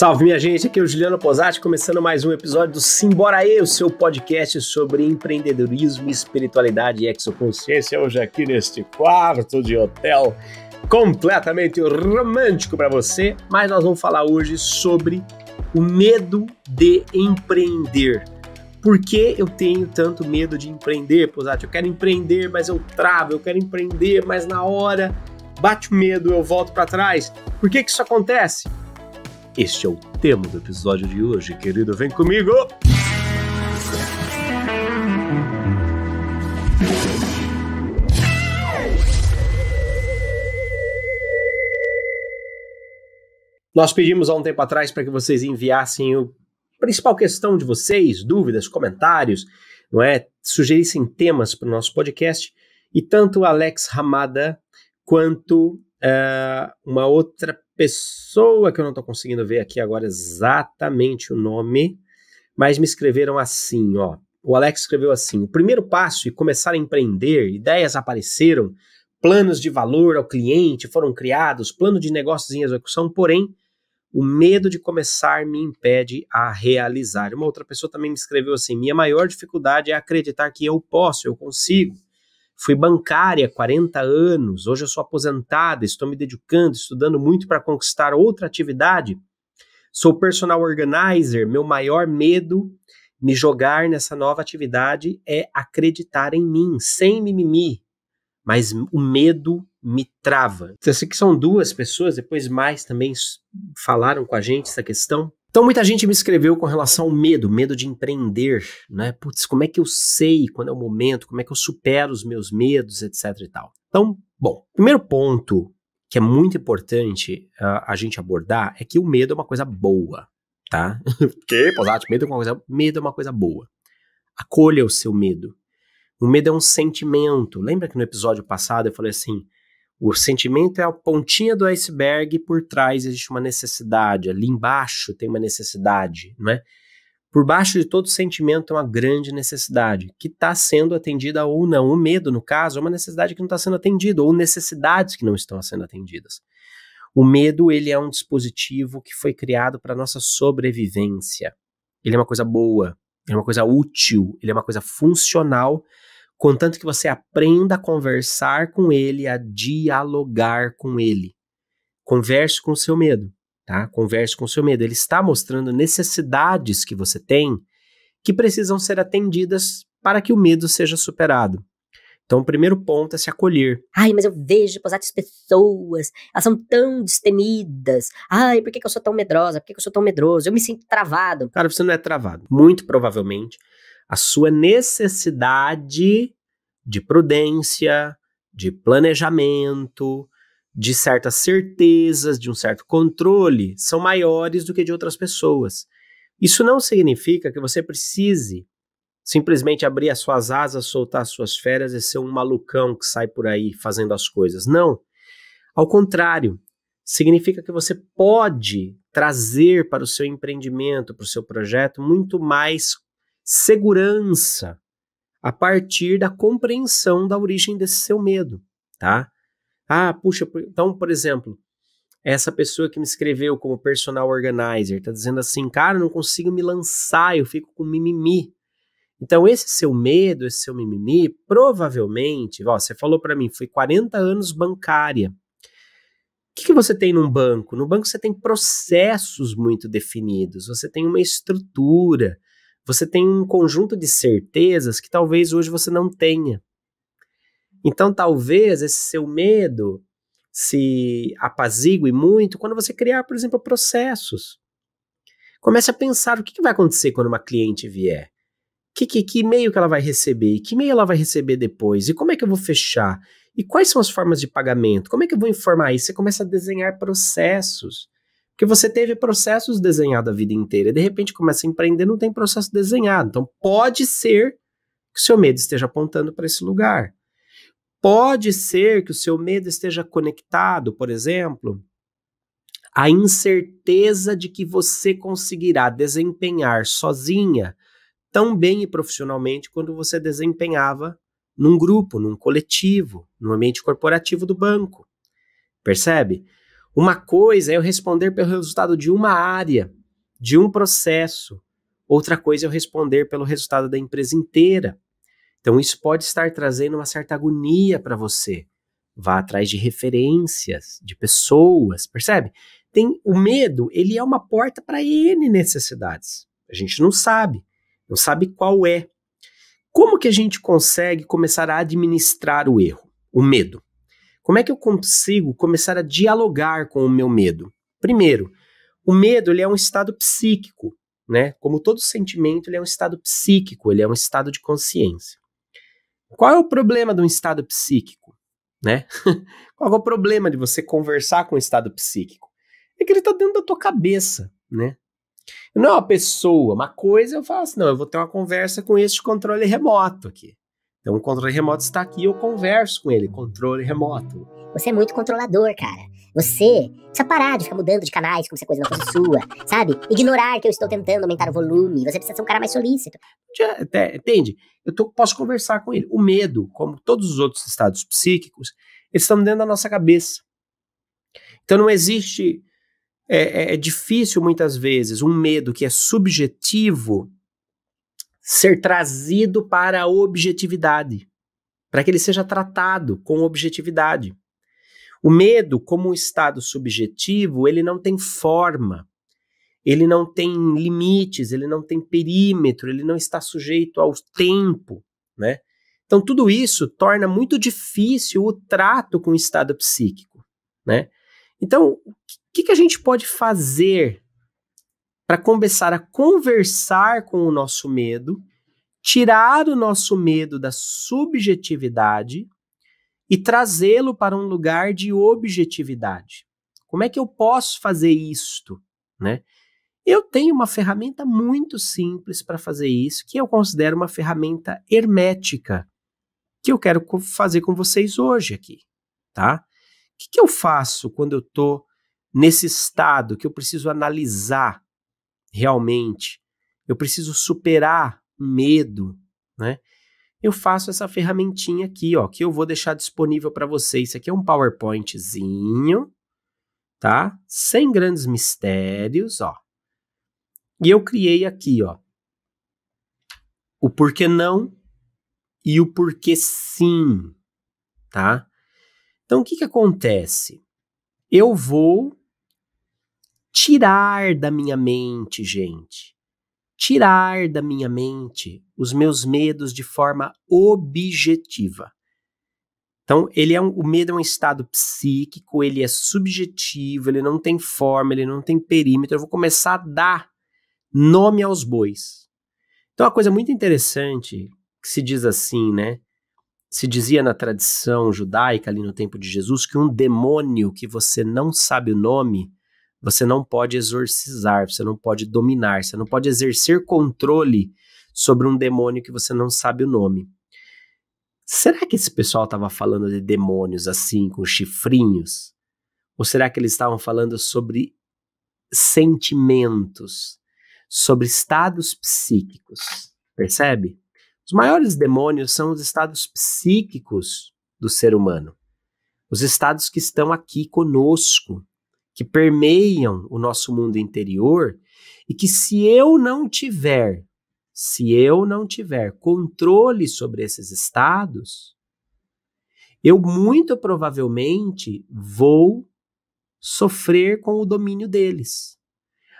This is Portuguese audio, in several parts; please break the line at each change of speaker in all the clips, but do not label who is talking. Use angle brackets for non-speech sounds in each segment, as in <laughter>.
Salve minha gente, aqui é o Juliano Posati, começando mais um episódio do Simbora E o seu podcast sobre empreendedorismo, espiritualidade e exoconsciência. Hoje aqui neste quarto de hotel completamente romântico para você, mas nós vamos falar hoje sobre o medo de empreender. Por que eu tenho tanto medo de empreender, Posati? Eu quero empreender, mas eu travo, eu quero empreender, mas na hora bate o medo, eu volto para trás. Por que que isso acontece? Este é o tema do episódio de hoje, querido. Vem comigo! Nós pedimos há um tempo atrás para que vocês enviassem o principal questão de vocês, dúvidas, comentários, não é? Sugerissem temas para o nosso podcast. E tanto o Alex Ramada quanto uh, uma outra pessoa que eu não estou conseguindo ver aqui agora exatamente o nome, mas me escreveram assim, ó. O Alex escreveu assim: o primeiro passo e é começar a empreender, ideias apareceram, planos de valor ao cliente foram criados, plano de negócios em execução, porém, o medo de começar me impede a realizar. Uma outra pessoa também me escreveu assim: minha maior dificuldade é acreditar que eu posso, eu consigo. Fui bancária 40 anos, hoje eu sou aposentada, estou me dedicando, estudando muito para conquistar outra atividade. Sou personal organizer, meu maior medo me jogar nessa nova atividade é acreditar em mim, sem mimimi. Mas o medo me trava. Eu sei que são duas pessoas, depois mais também falaram com a gente essa questão, então muita gente me escreveu com relação ao medo, medo de empreender, né? Putz, como é que eu sei quando é o momento, como é que eu supero os meus medos, etc e tal. Então, bom, primeiro ponto que é muito importante uh, a gente abordar é que o medo é uma coisa boa, tá? <laughs> que, Posati, medo é uma coisa, medo é uma coisa boa. Acolha o seu medo. O medo é um sentimento. Lembra que no episódio passado eu falei assim, o sentimento é a pontinha do iceberg e por trás existe uma necessidade, ali embaixo tem uma necessidade, não é? Por baixo de todo sentimento é uma grande necessidade, que está sendo atendida ou não. O medo, no caso, é uma necessidade que não está sendo atendida, ou necessidades que não estão sendo atendidas. O medo, ele é um dispositivo que foi criado para nossa sobrevivência. Ele é uma coisa boa, ele é uma coisa útil, ele é uma coisa funcional contanto que você aprenda a conversar com ele, a dialogar com ele. Converse com o seu medo, tá? Converse com o seu medo. Ele está mostrando necessidades que você tem que precisam ser atendidas para que o medo seja superado. Então, o primeiro ponto é se acolher. Ai, mas eu vejo as pessoas, elas são tão destemidas. Ai, por que, que eu sou tão medrosa? Por que, que eu sou tão medroso? Eu me sinto travado. Cara, você não é travado. Muito provavelmente, a sua necessidade de prudência, de planejamento, de certas certezas, de um certo controle, são maiores do que de outras pessoas. Isso não significa que você precise simplesmente abrir as suas asas, soltar as suas férias e ser um malucão que sai por aí fazendo as coisas. Não. Ao contrário, significa que você pode trazer para o seu empreendimento, para o seu projeto, muito mais segurança a partir da compreensão da origem desse seu medo, tá? Ah, puxa, então, por exemplo, essa pessoa que me escreveu como personal organizer está dizendo assim, cara, não consigo me lançar, eu fico com mimimi. Então, esse seu medo, esse seu mimimi, provavelmente, ó, você falou para mim, foi 40 anos bancária. O que, que você tem num banco? No banco você tem processos muito definidos, você tem uma estrutura, você tem um conjunto de certezas que talvez hoje você não tenha. Então, talvez esse seu medo se apazigue muito quando você criar, por exemplo, processos. Comece a pensar o que, vai acontecer quando uma cliente vier. Que, que, que e-mail que ela vai receber? Que e-mail ela vai receber depois? E como é que eu vou fechar? E quais são as formas de pagamento? Como é que eu vou informar isso? Você começa a desenhar processos. Porque você teve processos desenhados a vida inteira, e de repente começa a empreender, não tem processo desenhado. Então pode ser que o seu medo esteja apontando para esse lugar. Pode ser que o seu medo esteja conectado, por exemplo, à incerteza de que você conseguirá desempenhar sozinha tão bem e profissionalmente quanto você desempenhava num grupo, num coletivo, no ambiente corporativo do banco. Percebe? Uma coisa é eu responder pelo resultado de uma área, de um processo. Outra coisa é eu responder pelo resultado da empresa inteira. Então, isso pode estar trazendo uma certa agonia para você. Vá atrás de referências, de pessoas, percebe? Tem o medo, ele é uma porta para N necessidades. A gente não sabe, não sabe qual é. Como que a gente consegue começar a administrar o erro, o medo? Como é que eu consigo começar a dialogar com o meu medo? Primeiro, o medo ele é um estado psíquico, né? Como todo sentimento, ele é um estado psíquico, ele é um estado de consciência. Qual é o problema de um estado psíquico, né? <laughs> Qual é o problema de você conversar com o um estado psíquico? É que ele está dentro da tua cabeça, né? Não é uma pessoa, uma coisa eu faço, assim, não, eu vou ter uma conversa com este controle remoto aqui. Então o controle remoto está aqui, eu converso com ele, controle remoto. Você é muito controlador, cara. Você precisa parar de ficar mudando de canais como se a coisa não é fosse sua, <laughs> sabe? Ignorar que eu estou tentando aumentar o volume. Você precisa ser um cara mais solícito. Entende? Eu tô, posso conversar com ele. O medo, como todos os outros estados psíquicos, eles estão dentro da nossa cabeça. Então não existe. é, é, é difícil muitas vezes um medo que é subjetivo ser trazido para a objetividade, para que ele seja tratado com objetividade. O medo, como um estado subjetivo, ele não tem forma, ele não tem limites, ele não tem perímetro, ele não está sujeito ao tempo, né? Então tudo isso torna muito difícil o trato com o estado psíquico, né? Então, o que, que a gente pode fazer para começar a conversar com o nosso medo, tirar o nosso medo da subjetividade e trazê-lo para um lugar de objetividade. Como é que eu posso fazer isto, né? Eu tenho uma ferramenta muito simples para fazer isso, que eu considero uma ferramenta hermética, que eu quero fazer com vocês hoje aqui, tá? O que, que eu faço quando eu estou nesse estado que eu preciso analisar realmente, eu preciso superar o medo, né? Eu faço essa ferramentinha aqui, ó, que eu vou deixar disponível para vocês. Isso aqui é um PowerPointzinho, tá? Sem grandes mistérios, ó. E eu criei aqui, ó, o porquê não e o porquê sim, tá? Então, o que que acontece? Eu vou tirar da minha mente, gente, tirar da minha mente os meus medos de forma objetiva. Então, ele é um, o medo é um estado psíquico, ele é subjetivo, ele não tem forma, ele não tem perímetro. Eu vou começar a dar nome aos bois. Então, uma coisa muito interessante que se diz assim, né? Se dizia na tradição judaica ali no tempo de Jesus que um demônio que você não sabe o nome você não pode exorcizar, você não pode dominar, você não pode exercer controle sobre um demônio que você não sabe o nome. Será que esse pessoal estava falando de demônios assim, com chifrinhos? Ou será que eles estavam falando sobre sentimentos, sobre estados psíquicos? Percebe? Os maiores demônios são os estados psíquicos do ser humano, os estados que estão aqui conosco, que permeiam o nosso mundo interior e que se eu não tiver, se eu não tiver controle sobre esses estados, eu muito provavelmente vou sofrer com o domínio deles.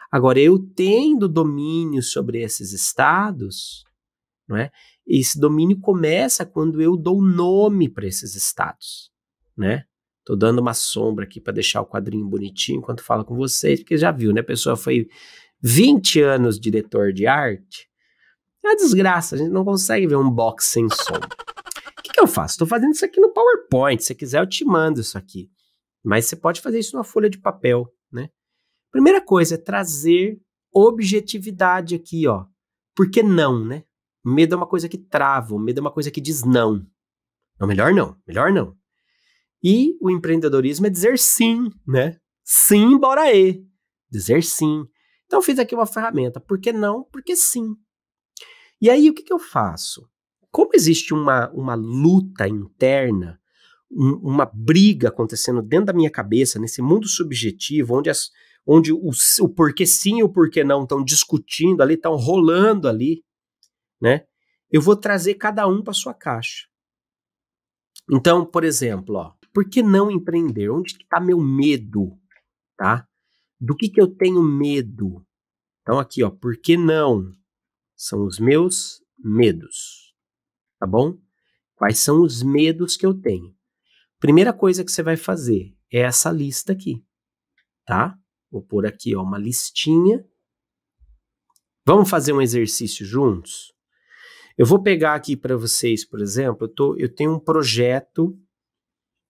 Agora, eu tendo domínio sobre esses estados, não é? esse domínio começa quando eu dou nome para esses estados. Né? Tô dando uma sombra aqui para deixar o quadrinho bonitinho enquanto falo com vocês, porque já viu, né? A pessoa foi 20 anos diretor de arte. É uma desgraça, a gente não consegue ver um box sem sombra. O que, que eu faço? Tô fazendo isso aqui no PowerPoint. Se quiser, eu te mando isso aqui. Mas você pode fazer isso numa folha de papel, né? Primeira coisa é trazer objetividade aqui, ó. Porque não, né? Medo é uma coisa que trava, medo é uma coisa que diz não. Não, melhor não, melhor não. E o empreendedorismo é dizer sim, né? Sim, bora e. Dizer sim. Então, fiz aqui uma ferramenta. Por que não? Porque sim. E aí, o que, que eu faço? Como existe uma, uma luta interna, um, uma briga acontecendo dentro da minha cabeça, nesse mundo subjetivo, onde, as, onde o, o porquê sim e o porquê não estão discutindo ali, estão rolando ali, né? Eu vou trazer cada um para sua caixa. Então, por exemplo, ó, por que não empreender? Onde está meu medo? Tá? Do que, que eu tenho medo? Então, aqui, ó, por que não? São os meus medos. Tá bom? Quais são os medos que eu tenho? Primeira coisa que você vai fazer é essa lista aqui, tá? Vou pôr aqui, ó, uma listinha. Vamos fazer um exercício juntos? Eu vou pegar aqui para vocês, por exemplo, eu, tô, eu tenho um projeto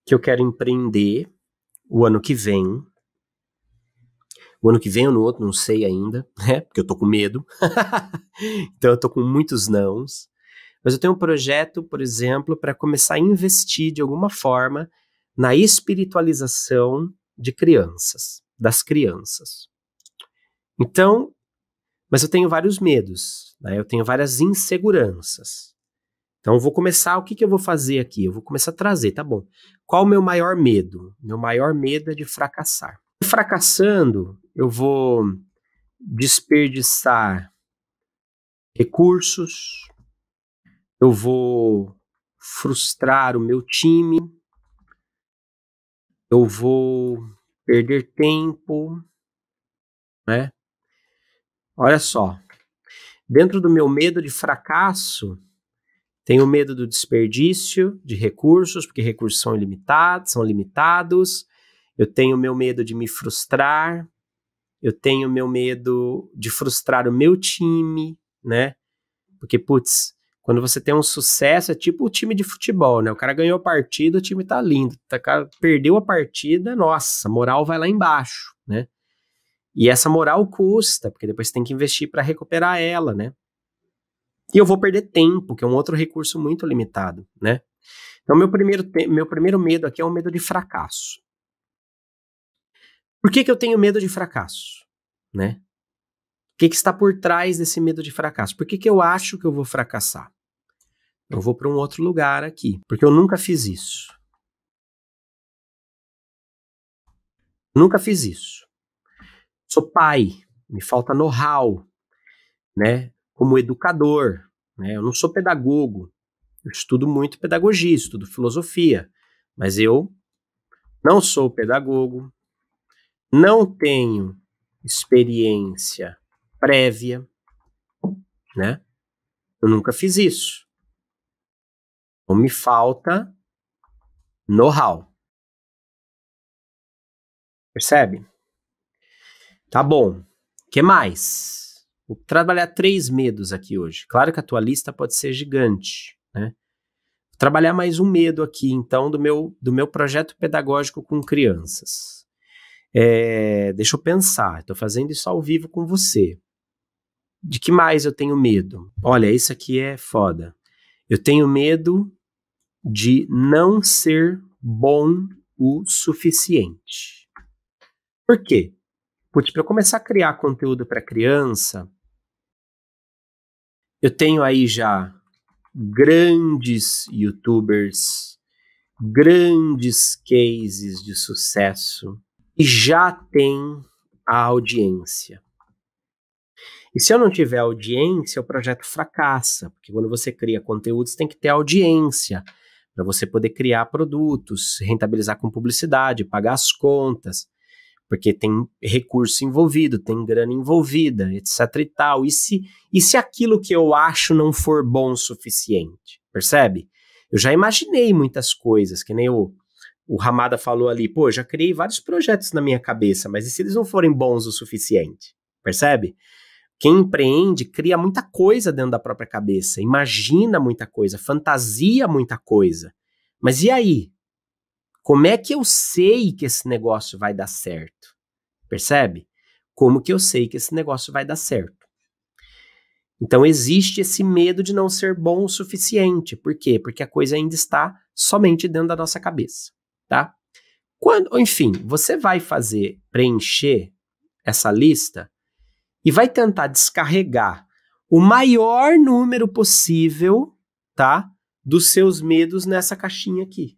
que eu quero empreender o ano que vem. O ano que vem ou no outro, não sei ainda, <laughs> né? Porque eu tô com medo. <laughs> então eu tô com muitos nãos. Mas eu tenho um projeto, por exemplo, para começar a investir de alguma forma na espiritualização de crianças, das crianças. Então, mas eu tenho vários medos, né? eu tenho várias inseguranças. Então eu vou começar, o que, que eu vou fazer aqui? Eu vou começar a trazer, tá bom. Qual o meu maior medo? Meu maior medo é de fracassar. Fracassando, eu vou desperdiçar recursos, eu vou frustrar o meu time, eu vou perder tempo, né? Olha só, dentro do meu medo de fracasso, tenho medo do desperdício de recursos, porque recursos são ilimitados, são limitados. Eu tenho meu medo de me frustrar. Eu tenho meu medo de frustrar o meu time, né? Porque, putz, quando você tem um sucesso, é tipo o time de futebol, né? O cara ganhou a partida, o time tá lindo. O cara perdeu a partida, nossa, a moral vai lá embaixo, né? E essa moral custa, porque depois você tem que investir para recuperar ela, né? E eu vou perder tempo, que é um outro recurso muito limitado, né? Então, meu primeiro, meu primeiro medo aqui é o medo de fracasso. Por que, que eu tenho medo de fracasso, né? O que, que está por trás desse medo de fracasso? Por que, que eu acho que eu vou fracassar? Eu vou para um outro lugar aqui, porque eu nunca fiz isso. Nunca fiz isso. Sou pai, me falta know-how, né? como educador, né? Eu não sou pedagogo, eu estudo muito pedagogia, estudo filosofia, mas eu não sou pedagogo, não tenho experiência prévia, né? Eu nunca fiz isso. Então me falta know-how. Percebe? Tá bom. O que mais? Vou trabalhar três medos aqui hoje. Claro que a tua lista pode ser gigante, né? Vou trabalhar mais um medo aqui, então, do meu, do meu projeto pedagógico com crianças. É, deixa eu pensar, estou fazendo isso ao vivo com você. De que mais eu tenho medo? Olha, isso aqui é foda. Eu tenho medo de não ser bom o suficiente. Por quê? Putz, para eu começar a criar conteúdo para criança, eu tenho aí já grandes youtubers, grandes cases de sucesso e já tem a audiência. E se eu não tiver audiência, o projeto fracassa, porque quando você cria conteúdos tem que ter audiência para você poder criar produtos, rentabilizar com publicidade, pagar as contas porque tem recurso envolvido, tem grana envolvida, etc e tal. E se, e se aquilo que eu acho não for bom o suficiente? Percebe? Eu já imaginei muitas coisas, que nem o, o Ramada falou ali, pô, já criei vários projetos na minha cabeça, mas e se eles não forem bons o suficiente? Percebe? Quem empreende cria muita coisa dentro da própria cabeça, imagina muita coisa, fantasia muita coisa. Mas e aí? Como é que eu sei que esse negócio vai dar certo? Percebe? Como que eu sei que esse negócio vai dar certo? Então existe esse medo de não ser bom o suficiente. Por quê? Porque a coisa ainda está somente dentro da nossa cabeça, tá? Quando, enfim, você vai fazer preencher essa lista e vai tentar descarregar o maior número possível, tá? Dos seus medos nessa caixinha aqui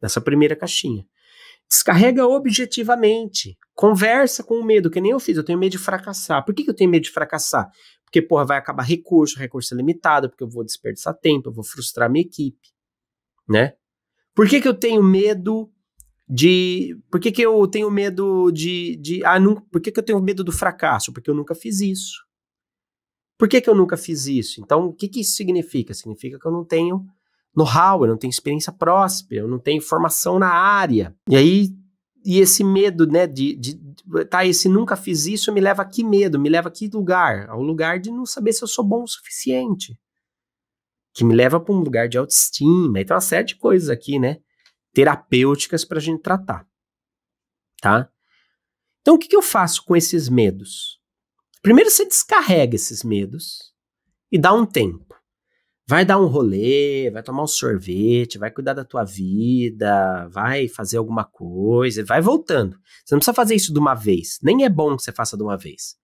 nessa primeira caixinha. Descarrega objetivamente. Conversa com o medo, que nem eu fiz. Eu tenho medo de fracassar. Por que, que eu tenho medo de fracassar? Porque, porra, vai acabar recurso, recurso é limitado, porque eu vou desperdiçar tempo, eu vou frustrar minha equipe, né? Por que, que eu tenho medo de... Por que, que eu tenho medo de... de ah, nunca por que, que eu tenho medo do fracasso? Porque eu nunca fiz isso. Por que, que eu nunca fiz isso? Então, o que, que isso significa? Significa que eu não tenho know-how, eu não tenho experiência próspera, eu não tenho formação na área. E aí, e esse medo, né, de, de tá, esse nunca fiz isso me leva a que medo, me leva a que lugar? Ao lugar de não saber se eu sou bom o suficiente. Que me leva para um lugar de autoestima. Então, uma série de coisas aqui, né, terapêuticas para a gente tratar. Tá? Então, o que, que eu faço com esses medos? Primeiro, você descarrega esses medos e dá um tempo vai dar um rolê, vai tomar um sorvete, vai cuidar da tua vida, vai fazer alguma coisa, vai voltando. Você não precisa fazer isso de uma vez. Nem é bom que você faça de uma vez.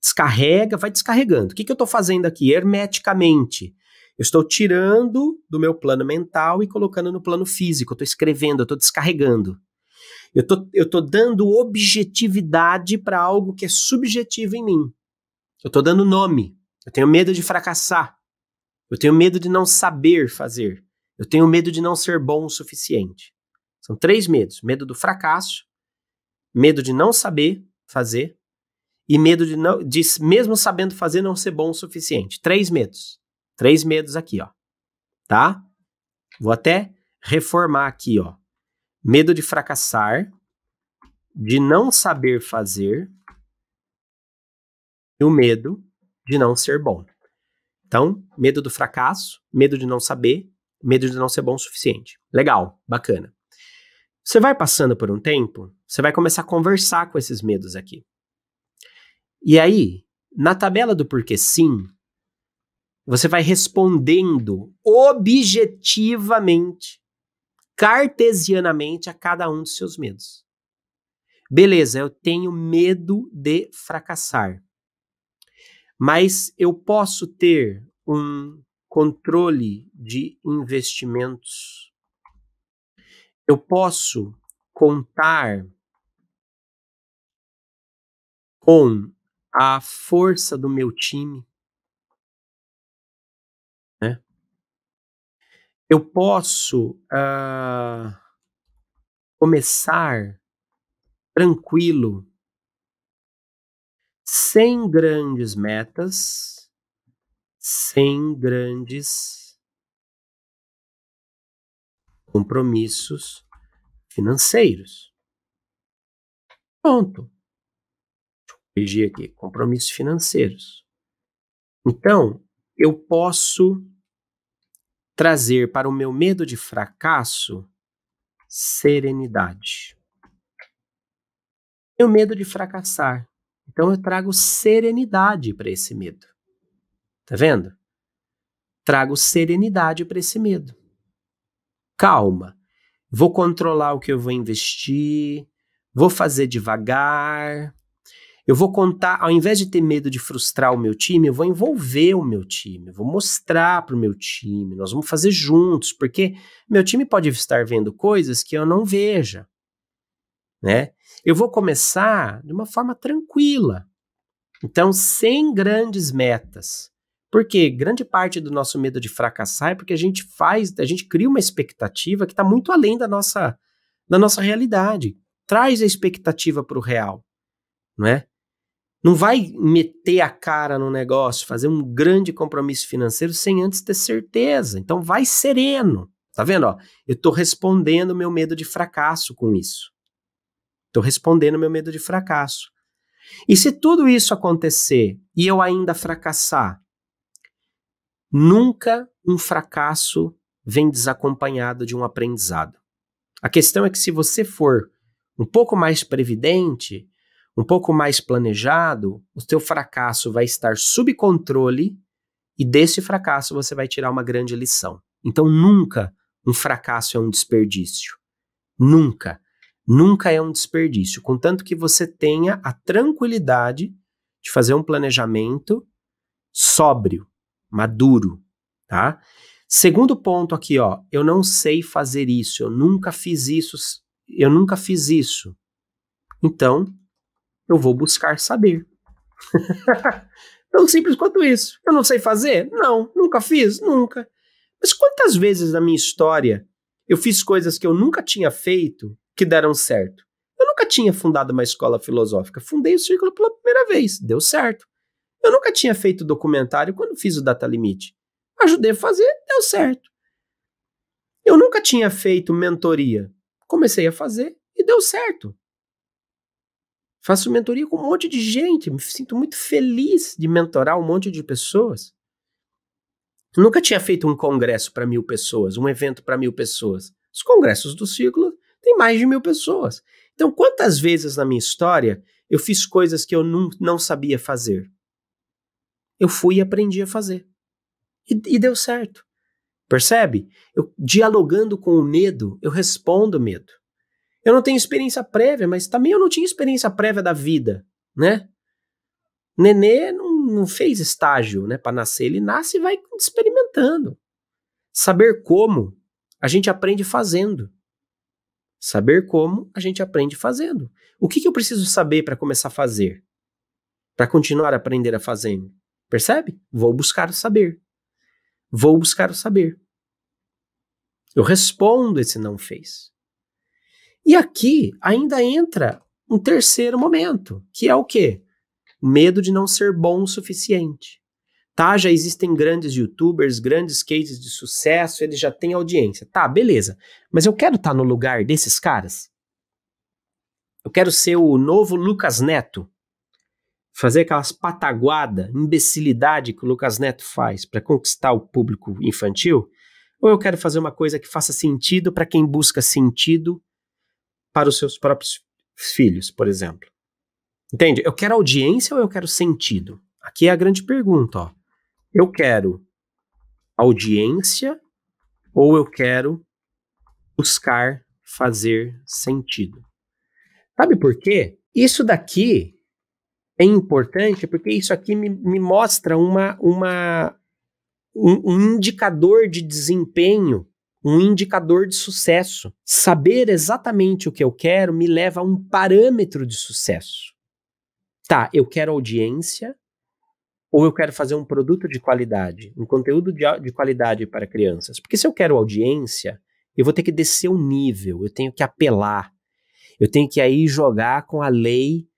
Descarrega, vai descarregando. O que, que eu estou fazendo aqui hermeticamente? Eu estou tirando do meu plano mental e colocando no plano físico. Eu estou escrevendo, eu estou descarregando. Eu tô, tô dando objetividade para algo que é subjetivo em mim. Eu estou dando nome. Eu tenho medo de fracassar. Eu tenho medo de não saber fazer. Eu tenho medo de não ser bom o suficiente. São três medos: medo do fracasso, medo de não saber fazer e medo de, não, de mesmo sabendo fazer não ser bom o suficiente. Três medos. Três medos aqui, ó. Tá? Vou até reformar aqui, ó. Medo de fracassar, de não saber fazer e o medo de não ser bom. Então, medo do fracasso, medo de não saber, medo de não ser bom o suficiente. Legal, bacana. Você vai passando por um tempo, você vai começar a conversar com esses medos aqui. E aí, na tabela do porquê sim, você vai respondendo objetivamente, cartesianamente a cada um dos seus medos. Beleza, eu tenho medo de fracassar. Mas eu posso ter um controle de investimentos. Eu posso contar com a força do meu time. Né? Eu posso uh, começar tranquilo, sem grandes metas sem grandes compromissos financeiros. Ponto. Deixa eu corrigir aqui: compromissos financeiros. Então, eu posso trazer para o meu medo de fracasso serenidade. Tenho medo de fracassar. Então eu trago serenidade para esse medo. Tá vendo? Trago serenidade para esse medo. Calma. Vou controlar o que eu vou investir, vou fazer devagar. Eu vou contar, ao invés de ter medo de frustrar o meu time, eu vou envolver o meu time, eu vou mostrar para o meu time, nós vamos fazer juntos, porque meu time pode estar vendo coisas que eu não veja, né? Eu vou começar de uma forma tranquila, então sem grandes metas, porque grande parte do nosso medo de fracassar é porque a gente faz, a gente cria uma expectativa que está muito além da nossa, da nossa realidade. Traz a expectativa para o real, não é? Não vai meter a cara no negócio, fazer um grande compromisso financeiro sem antes ter certeza. Então vai sereno. Tá vendo? Ó, eu estou respondendo meu medo de fracasso com isso. Estou respondendo meu medo de fracasso. E se tudo isso acontecer e eu ainda fracassar, Nunca um fracasso vem desacompanhado de um aprendizado. A questão é que se você for um pouco mais previdente, um pouco mais planejado, o seu fracasso vai estar sob controle e desse fracasso você vai tirar uma grande lição. Então nunca um fracasso é um desperdício. Nunca. Nunca é um desperdício, contanto que você tenha a tranquilidade de fazer um planejamento sóbrio, maduro, tá? Segundo ponto aqui, ó, eu não sei fazer isso, eu nunca fiz isso, eu nunca fiz isso. Então, eu vou buscar saber. <laughs> Tão simples quanto isso. Eu não sei fazer? Não, nunca fiz, nunca. Mas quantas vezes na minha história eu fiz coisas que eu nunca tinha feito que deram certo? Eu nunca tinha fundado uma escola filosófica. Fundei o círculo pela primeira vez, deu certo. Eu nunca tinha feito documentário quando fiz o Data Limite. Ajudei a fazer, deu certo. Eu nunca tinha feito mentoria. Comecei a fazer e deu certo. Faço mentoria com um monte de gente. Me sinto muito feliz de mentorar um monte de pessoas. Eu nunca tinha feito um congresso para mil pessoas, um evento para mil pessoas. Os congressos do ciclo têm mais de mil pessoas. Então, quantas vezes na minha história eu fiz coisas que eu não, não sabia fazer? eu fui e aprendi a fazer. E, e deu certo. Percebe? Eu, dialogando com o medo, eu respondo o medo. Eu não tenho experiência prévia, mas também eu não tinha experiência prévia da vida, né? Nenê não, não fez estágio, né? Para nascer, ele nasce e vai experimentando. Saber como, a gente aprende fazendo. Saber como, a gente aprende fazendo. O que, que eu preciso saber para começar a fazer? Para continuar a aprender a fazendo? Percebe? Vou buscar o saber. Vou buscar o saber. Eu respondo esse não fez. E aqui ainda entra um terceiro momento, que é o quê? O medo de não ser bom o suficiente. Tá, já existem grandes youtubers, grandes cases de sucesso, eles já têm audiência. Tá, beleza. Mas eu quero estar tá no lugar desses caras. Eu quero ser o novo Lucas Neto fazer aquelas pataguada, imbecilidade que o Lucas Neto faz para conquistar o público infantil, ou eu quero fazer uma coisa que faça sentido para quem busca sentido para os seus próprios filhos, por exemplo. Entende? Eu quero audiência ou eu quero sentido? Aqui é a grande pergunta, ó. Eu quero audiência ou eu quero buscar fazer sentido? Sabe por quê? Isso daqui é importante porque isso aqui me, me mostra uma, uma, um, um indicador de desempenho, um indicador de sucesso. Saber exatamente o que eu quero me leva a um parâmetro de sucesso. Tá, eu quero audiência, ou eu quero fazer um produto de qualidade, um conteúdo de, de, qualidade para crianças. Porque se eu quero audiência, eu vou ter que descer o um nível, eu tenho que apelar, eu tenho que aí jogar com a lei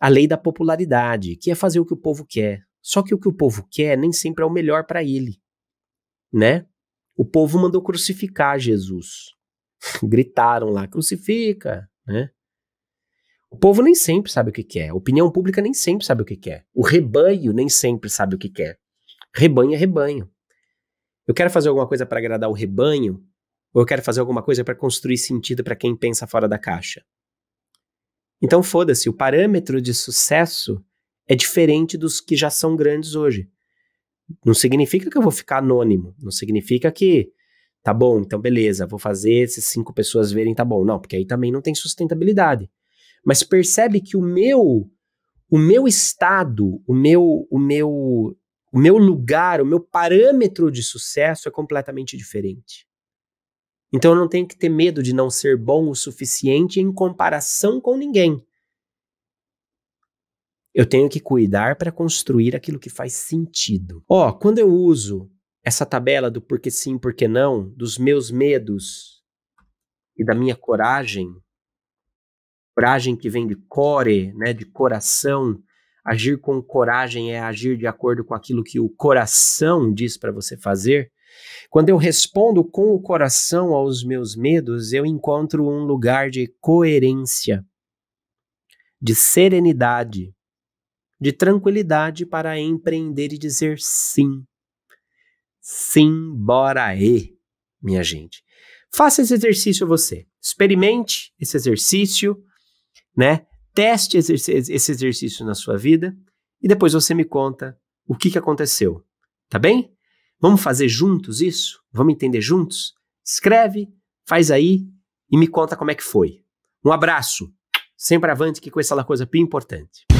a lei da popularidade, que é fazer o que o povo quer. Só que o que o povo quer nem sempre é o melhor para ele, né? O povo mandou crucificar Jesus. <laughs> Gritaram lá, crucifica, né? O povo nem sempre sabe o que quer, a opinião pública nem sempre sabe o que quer, o rebanho nem sempre sabe o que quer. Rebanho é rebanho. Eu quero fazer alguma coisa para agradar o rebanho ou eu quero fazer alguma coisa para construir sentido para quem pensa fora da caixa? Então, foda-se, o parâmetro de sucesso é diferente dos que já são grandes hoje. Não significa que eu vou ficar anônimo, não significa que tá bom, então beleza, vou fazer se cinco pessoas verem, tá bom. Não, porque aí também não tem sustentabilidade. Mas percebe que o meu o meu estado, o meu o meu o meu lugar, o meu parâmetro de sucesso é completamente diferente. Então eu não tenho que ter medo de não ser bom o suficiente em comparação com ninguém. Eu tenho que cuidar para construir aquilo que faz sentido. Ó, oh, quando eu uso essa tabela do porquê sim, porquê não, dos meus medos e da minha coragem, coragem que vem de core, né, de coração, agir com coragem é agir de acordo com aquilo que o coração diz para você fazer. Quando eu respondo com o coração aos meus medos, eu encontro um lugar de coerência, de serenidade, de tranquilidade para empreender e dizer sim. Sim, bora minha gente. Faça esse exercício você. Experimente esse exercício, né? Teste esse exercício na sua vida e depois você me conta o que, que aconteceu, tá bem? Vamos fazer juntos isso? Vamos entender juntos? Escreve, faz aí e me conta como é que foi. Um abraço. Sempre avante que com essa coisa bem importante.